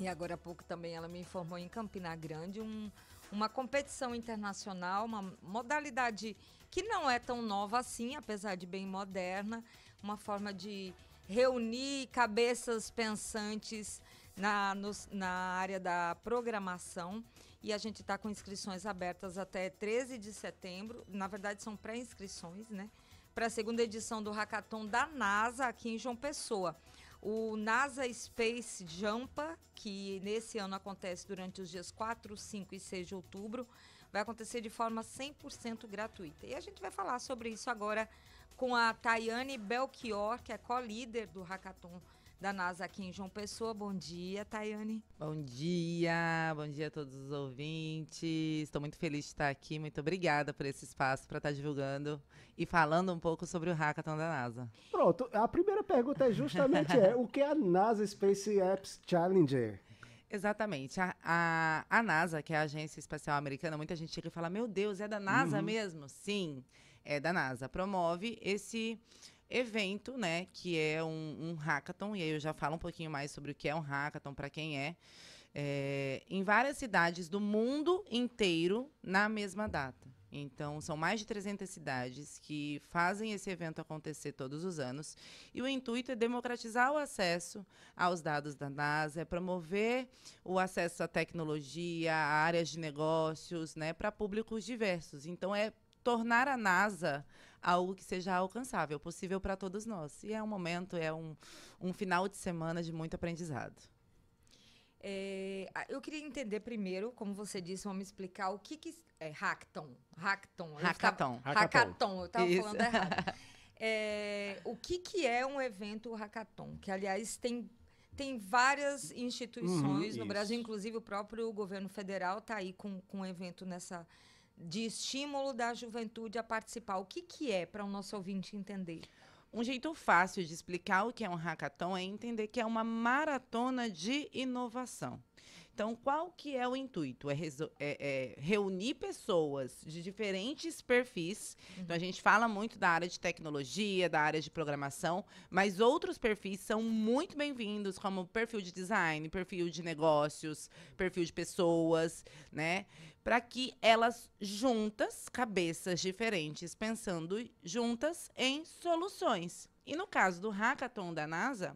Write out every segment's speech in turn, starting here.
E agora há pouco também ela me informou em Campina Grande um, uma competição internacional, uma modalidade que não é tão nova assim, apesar de bem moderna, uma forma de reunir cabeças pensantes na, na área da programação. E a gente está com inscrições abertas até 13 de setembro. Na verdade, são pré-inscrições, né? para a segunda edição do hackathon da NASA aqui em João Pessoa. O NASA Space Jampa, que nesse ano acontece durante os dias 4, 5 e 6 de outubro, vai acontecer de forma 100% gratuita. E a gente vai falar sobre isso agora com a Tayane Belchior, que é co-líder do Hackathon da NASA aqui em João Pessoa. Bom dia, Tayane. Bom dia, bom dia a todos os ouvintes. Estou muito feliz de estar aqui. Muito obrigada por esse espaço para estar tá divulgando e falando um pouco sobre o Hackathon da NASA. Pronto, a primeira pergunta é justamente é, o que é a NASA Space Apps Challenger? Exatamente. A, a, a, NASA, que é a Agência Espacial Americana, muita gente chega e fala: Meu Deus, é da NASA uhum. mesmo? Sim, é da NASA. Promove esse evento, né? Que é um, um hackathon, e aí eu já falo um pouquinho mais sobre o que é um hackathon, para quem é. É, em várias cidades do mundo inteiro na mesma data. Então, são mais de 300 cidades que fazem esse evento acontecer todos os anos. E o intuito é democratizar o acesso aos dados da NASA, é promover o acesso à tecnologia, a áreas de negócios, né, para públicos diversos. Então, é tornar a NASA algo que seja alcançável, possível para todos nós. E é um momento, é um, um final de semana de muito aprendizado. É, eu queria entender primeiro, como você disse, vamos explicar o que que é hackathon, hackathon, hackathon, tava, hackathon. Eu estava falando errado. É, o que que é um evento hackathon? Que aliás tem tem várias instituições uhum, no Brasil, inclusive o próprio governo federal está aí com, com um evento nessa de estímulo da juventude a participar. O que, que é para o nosso ouvinte entender? Um jeito fácil de explicar o que é um hackathon é entender que é uma maratona de inovação. Então, qual que é o intuito? É, é, é reunir pessoas de diferentes perfis. Uhum. Então, a uhum. gente fala muito da área de tecnologia, da área de programação, mas outros perfis são muito bem-vindos, como perfil de design, perfil de negócios, perfil de pessoas, né? Para que elas juntas, cabeças diferentes, pensando juntas em soluções. E no caso do hackathon da NASA,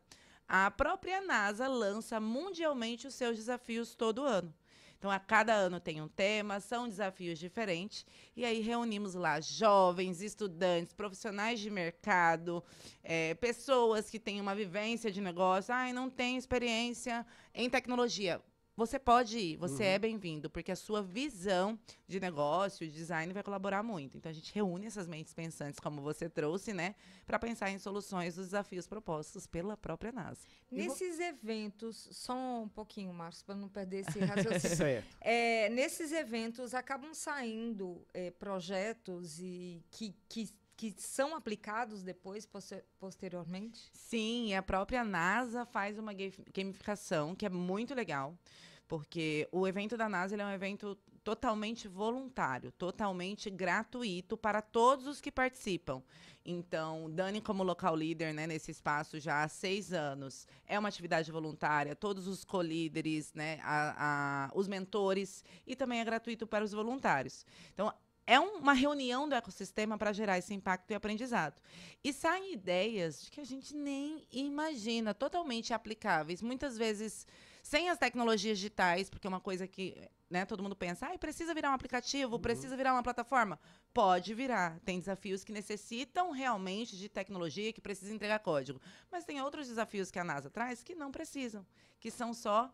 a própria NASA lança mundialmente os seus desafios todo ano. Então, a cada ano tem um tema, são desafios diferentes. E aí reunimos lá jovens, estudantes, profissionais de mercado, é, pessoas que têm uma vivência de negócio. Ai, não tem experiência em tecnologia você pode ir, você uhum. é bem-vindo, porque a sua visão de negócio, de design vai colaborar muito. Então a gente reúne essas mentes pensantes, como você trouxe, né, para pensar em soluções dos desafios propostos pela própria NASA. Nesses vou... eventos, só um pouquinho, Marcos, para não perder esse raciocínio. certo. É, nesses eventos acabam saindo é, projetos e que, que que são aplicados depois, posteriormente? Sim, a própria NASA faz uma gamificação que é muito legal, porque o evento da NASA é um evento totalmente voluntário, totalmente gratuito para todos os que participam. Então, Dani, como local líder né, nesse espaço já há seis anos, é uma atividade voluntária, todos os colíderes, né, a, a, os mentores, e também é gratuito para os voluntários. Então, é uma reunião do ecossistema para gerar esse impacto e aprendizado. E saem ideias que a gente nem imagina, totalmente aplicáveis. Muitas vezes sem as tecnologias digitais, porque é uma coisa que né, todo mundo pensa, ah, precisa virar um aplicativo, uhum. precisa virar uma plataforma. Pode virar. Tem desafios que necessitam realmente de tecnologia, que precisa entregar código. Mas tem outros desafios que a NASA traz que não precisam, que são só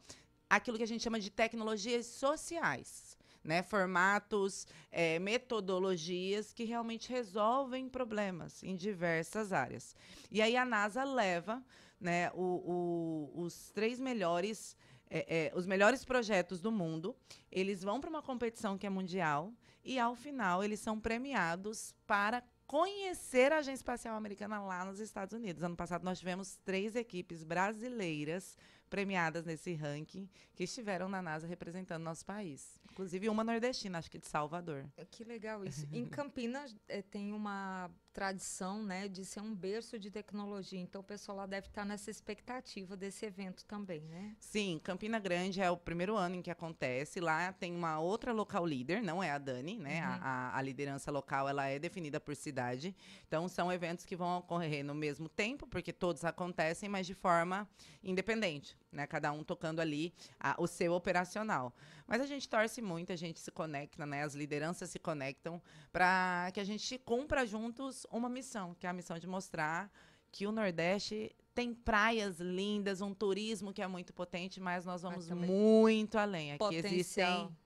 aquilo que a gente chama de tecnologias sociais né, formatos, é, metodologias que realmente resolvem problemas em diversas áreas. E aí a NASA leva né, o, o, os três melhores. É, é, os melhores projetos do mundo, eles vão para uma competição que é mundial e, ao final, eles são premiados para conhecer a Agência Espacial Americana lá nos Estados Unidos. Ano passado, nós tivemos três equipes brasileiras premiadas nesse ranking que estiveram na NASA representando nosso país. Inclusive uma nordestina, acho que de Salvador. É, que legal isso. em Campinas é, tem uma tradição né, de ser um berço de tecnologia, então o pessoal lá deve estar nessa expectativa desse evento também, né? Sim, Campina Grande é o primeiro ano em que acontece. Lá tem uma outra local líder, não é a Dani, né? Uhum. A, a, liderança local ela é definida por cidade. Então são eventos que vão ocorrer no mesmo tempo, porque todos acontecem, mas de forma independente né? Cada um tocando ali a, o seu operacional. Mas a gente torce muito, a gente se conecta, né? As lideranças se conectam para que a gente cumpra juntos uma missão, que é a missão de mostrar que o Nordeste tem praias lindas, um turismo que é muito potente, mas nós vamos mas muito além. Aqui Potencial. existem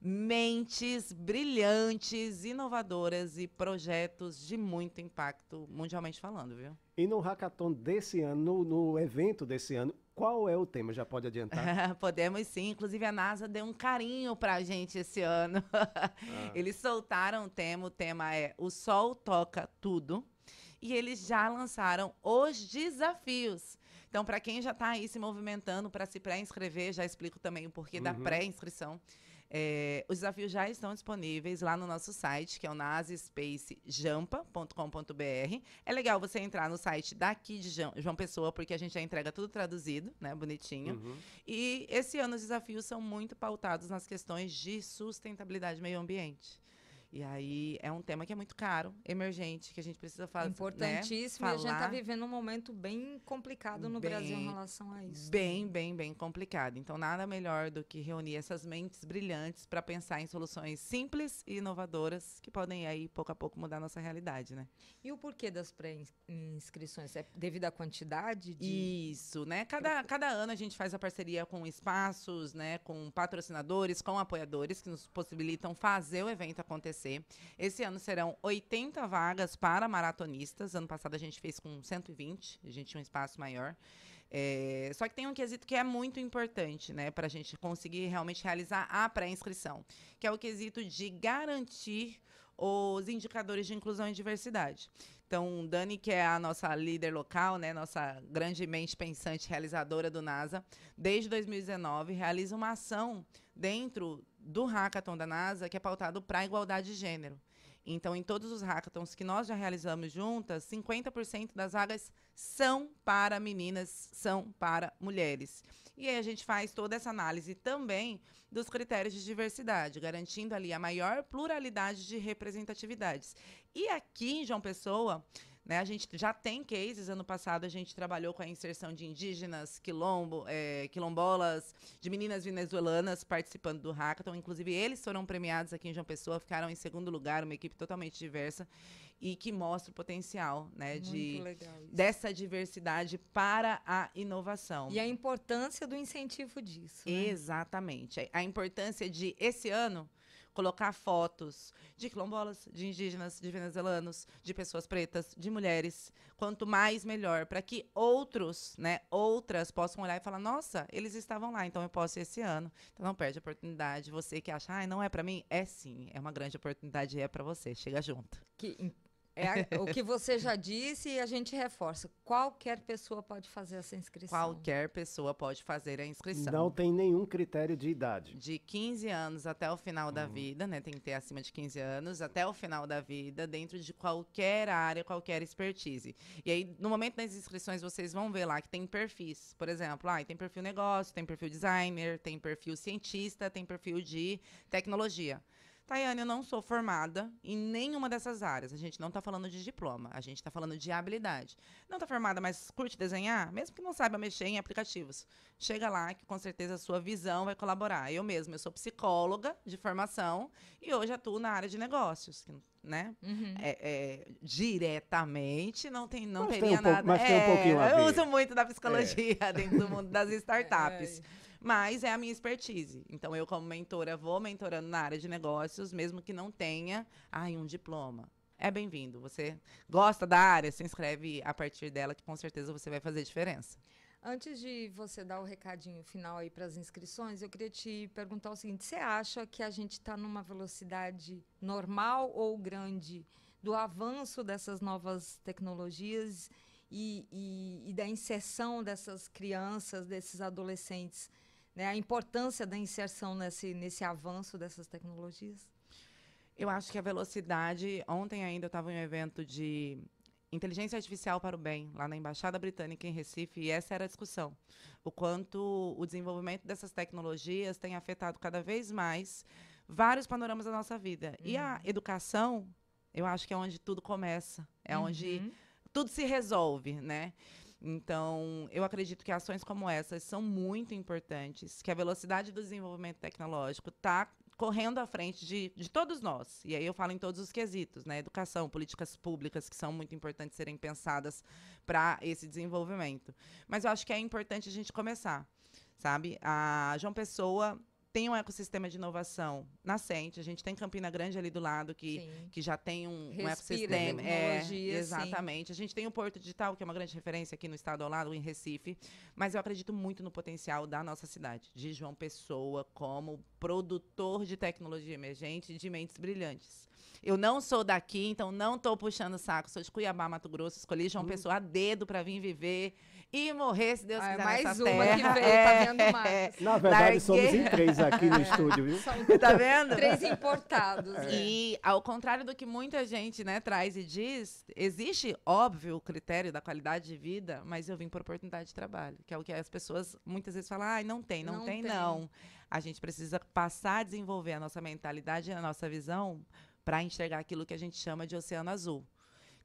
mentes brilhantes, inovadoras e projetos de muito impacto mundialmente falando, viu? E no hackathon desse ano, no, no evento desse ano, qual é o tema? Já pode adiantar? Podemos sim. Inclusive, a NASA deu um carinho a gente esse ano. ah. Eles soltaram o tema. O tema é O Sol Toca Tudo. E eles já lançaram os desafios. Então, para quem já está aí se movimentando para se pré-inscrever, já explico também o porquê uhum. da pré-inscrição. É, os desafios já estão disponíveis lá no nosso site, que é o nasespacejampa.com.br. É legal você entrar no site daqui de João Pessoa, porque a gente já entrega tudo traduzido, né? Bonitinho. Uhum. E esse ano os desafios são muito pautados nas questões de sustentabilidade e meio ambiente. E aí é um tema que é muito caro, emergente, que a gente precisa fazer. Né, Importantíssimo. Né? Falar... E a gente está vivendo um momento bem complicado no bem, Brasil em relação a isso. Bem, bem, bem complicado. Então, nada melhor do que reunir essas mentes brilhantes para pensar em soluções simples e inovadoras que podem aí, pouco a pouco, mudar a nossa realidade, né? E o porquê das pré-inscrições? É devido à quantidade de. Isso, né? Cada, cada ano a gente faz a parceria com espaços, né? Com patrocinadores, com apoiadores que nos possibilitam fazer o evento acontecer acontecer. Esse ano serão 80 vagas para maratonistas. Ano passado a gente fez com 120, a gente tinha um espaço maior. É, só que tem um quesito que é muito importante, né, para a gente conseguir realmente realizar a pré-inscrição, que é o quesito de garantir os indicadores de inclusão e diversidade. Então, Dani, que é a nossa líder local, né, nossa grande mente pensante realizadora do NASA, desde 2019 realiza uma ação dentro do hackathon da NASA que é pautado para a igualdade de gênero. Então, em todos os hackathons que nós já realizamos juntas, 50% das vagas são para meninas, são para mulheres. E aí a gente faz toda essa análise também dos critérios de diversidade, garantindo ali a maior pluralidade de representatividades. E aqui em João Pessoa, né? A gente já tem cases. Ano passado a gente trabalhou com a inserção de indígenas, quilombo, é, quilombolas, de meninas venezuelanas participando do hackathon. Inclusive, eles foram premiados aqui em João Pessoa, ficaram em segundo lugar, uma equipe totalmente diversa e que mostra o potencial né, de, dessa diversidade para a inovação. E a importância do incentivo disso. Né? Exatamente. A importância de esse ano colocar fotos de quilombolas, de indígenas, de venezuelanos, de pessoas pretas, de mulheres. Quanto mais, melhor. Para que outros, né, outras possam olhar e falar: nossa, eles estavam lá, então eu posso ir esse ano. Então não perde a oportunidade. Você que acha, ah, não é para mim? É sim, é uma grande oportunidade, é para você. Chega junto. Que é o que você já disse e a gente reforça. Qualquer pessoa pode fazer essa inscrição. Qualquer pessoa pode fazer a inscrição. Não tem nenhum critério de idade. De 15 anos até o final uhum. da vida, né? Tem que ter acima de 15 anos, até o final da vida, dentro de qualquer área, qualquer expertise. E aí, no momento das inscrições, vocês vão ver lá que tem perfis. Por exemplo, ah, tem perfil negócio, tem perfil designer, tem perfil cientista, tem perfil de tecnologia. Tayane, eu não sou formada em nenhuma dessas áreas. A gente não está falando de diploma, a gente está falando de habilidade. Não está formada, mas curte desenhar? Mesmo que não saiba mexer em aplicativos. Chega lá que com certeza a sua visão vai colaborar. Eu mesma, eu sou psicóloga de formação e hoje atuo na área de negócios, né? Uhum. É, é, diretamente não tem não mas teria tem um nada. Pouco, mas é, tem um pouquinho a ver. Eu uso muito da psicologia é. dentro do mundo das startups mas é a minha expertise. Então, eu, como mentora, vou mentorando na área de negócios, mesmo que não tenha ai, um diploma. É bem-vindo. Você gosta da área, se inscreve a partir dela, que com certeza você vai fazer diferença. Antes de você dar o recadinho final aí para as inscrições, eu queria te perguntar o seguinte: você acha que a gente está numa velocidade normal ou grande do avanço dessas novas tecnologias e, e, e da inserção dessas crianças, desses adolescentes né, a importância da inserção nesse, nesse avanço dessas tecnologias? Eu acho que a velocidade. Ontem ainda eu estava em um evento de inteligência artificial para o bem, lá na Embaixada Britânica em Recife, e essa era a discussão. O quanto o desenvolvimento dessas tecnologias tem afetado cada vez mais vários panoramas da nossa vida. Uhum. E a uhum. educação, eu acho que é onde tudo começa, é uhum. onde tudo se resolve, né? Então, eu acredito que ações como essas são muito importantes, que a velocidade do desenvolvimento tecnológico está correndo à frente de, de todos nós. E aí eu falo em todos os quesitos, né? Educação, políticas públicas que são muito importantes serem pensadas para esse desenvolvimento. Mas eu acho que é importante a gente começar, sabe? A João Pessoa tem um ecossistema de inovação nascente. A gente tem Campina Grande ali do lado, que, que já tem um, um ecossistema. É, tecnologia, é, exatamente. Sim. A gente tem o Porto Digital, que é uma grande referência aqui no estado ao lado, em Recife. Mas eu acredito muito no potencial da nossa cidade, de João Pessoa, como produtor de tecnologia emergente e de mentes brilhantes. Eu não sou daqui, então não estou puxando saco. Sou de Cuiabá, Mato Grosso. Escolhi João hum. Pessoa a dedo para vir viver e morrer, se Deus ah, quiser, mais nessa uma terra. que veio, tá é, tá vendo mais. Na verdade, somos em três aqui no estúdio, viu? Somos, tá vendo? Três importados. É. E, ao contrário do que muita gente né, traz e diz, existe, óbvio, o critério da qualidade de vida, mas eu vim por oportunidade de trabalho, que é o que as pessoas muitas vezes falam, ah, não tem, não, não tem, tem, não. A gente precisa passar a desenvolver a nossa mentalidade e a nossa visão para enxergar aquilo que a gente chama de oceano azul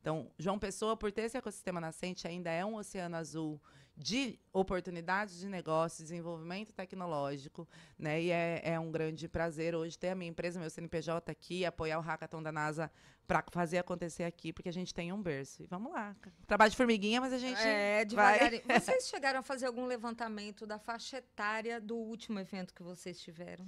então, João Pessoa, por ter esse ecossistema nascente, ainda é um oceano azul de oportunidades de negócio, desenvolvimento tecnológico, né? E é, é um grande prazer hoje ter a minha empresa, meu CNPJ aqui, apoiar o Hackathon da NASA para fazer acontecer aqui, porque a gente tem um berço. E vamos lá. Trabalho de formiguinha, mas a gente é, vai... Vocês chegaram a fazer algum levantamento da faixa etária do último evento que vocês tiveram?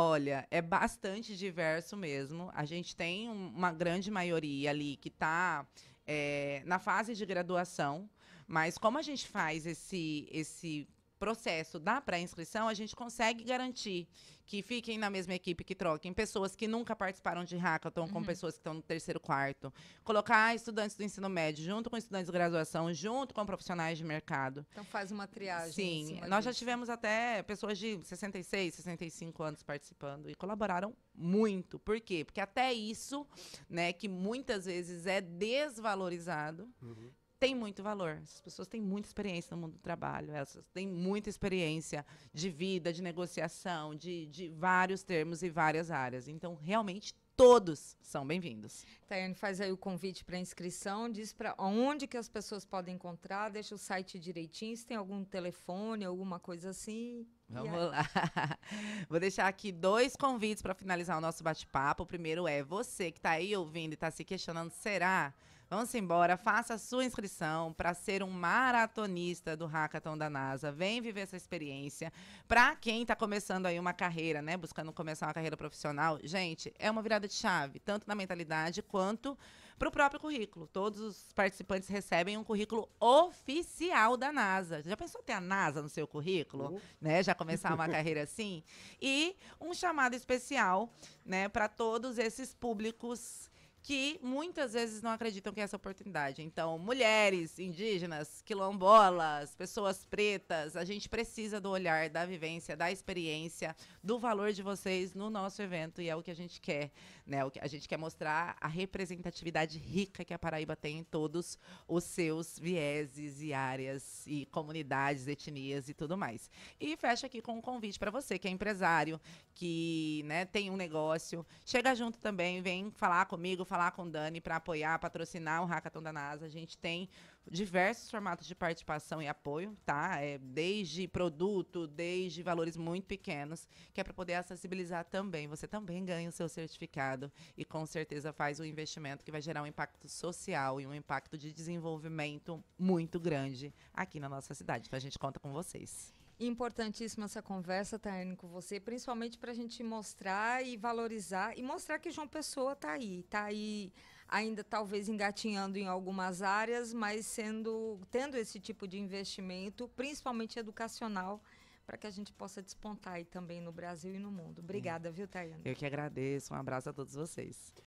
Olha, é bastante diverso mesmo. A gente tem uma grande maioria ali que está é, eh, na fase de graduação, mas como a gente faz esse, esse processo da pré-inscrição, a gente consegue garantir que fiquem na mesma equipe, que troquem pessoas que nunca participaram de hackathon uhum. com pessoas que estão no terceiro quarto. Colocar estudantes do ensino médio junto com estudantes de graduação, junto com profissionais de mercado. Então faz uma triagem. Sim, nós já tivemos até pessoas de 66, 65 anos participando e colaboraram muito. Por quê? Porque até isso, né, que muitas vezes é desvalorizado, uhum tem muito valor. Essas pessoas têm muita experiência no mundo do trabalho, elas têm muita experiência de vida, de negociação, de, de vários termos e várias áreas. Então, realmente, todos são bem-vindos. Tayane, faz aí o convite para inscrição, diz para onde que as pessoas podem encontrar, deixa o site direitinho, se tem algum telefone, alguma coisa assim. Vamos lá. Vou deixar aqui dois convites para finalizar o nosso bate-papo. O primeiro é você que está aí ouvindo e está se questionando, será? Vamos embora, faça a sua inscrição para ser um maratonista do Hackathon da NASA. Vem viver essa experiência. Para quem está começando aí uma carreira, né, buscando começar uma carreira profissional, gente, é uma virada de chave, tanto na mentalidade quanto para o próprio currículo. Todos os participantes recebem um currículo oficial da NASA. Já pensou ter a NASA no seu currículo? Uhum. Né? Já começar uma carreira assim? E um chamado especial né, para todos esses públicos que muitas vezes não acreditam que é essa oportunidade. Então, mulheres, indígenas, quilombolas, pessoas pretas, a gente precisa do olhar, da vivência, da experiência, do valor de vocês no nosso evento e é o que a gente quer, né? O que a gente quer mostrar a representatividade rica que a Paraíba tem em todos os seus vieses e áreas e comunidades, etnias e tudo mais. E fecha aqui com um convite para você que é empresário, que, né, tem um negócio, chega junto também, vem falar comigo falar com o Dani para apoiar, patrocinar o Hackathon da NASA. A gente tem diversos formatos de participação e apoio, tá? É, desde produto, desde valores muito pequenos, que é para poder acessibilizar também. Você também ganha o seu certificado e com certeza faz um investimento que vai gerar um impacto social e um impacto de desenvolvimento muito grande aqui na nossa cidade. Então a gente conta com vocês. Importantíssima essa conversa, Tayane, com você, principalmente para a gente mostrar e valorizar e mostrar que João Pessoa está aí, está aí ainda talvez engatinhando em algumas áreas, mas sendo tendo esse tipo de investimento, principalmente educacional, para que a gente possa despontar aí também no Brasil e no mundo. Obrigada, hum. viu, Tayane? Eu que agradeço. Um abraço a todos vocês.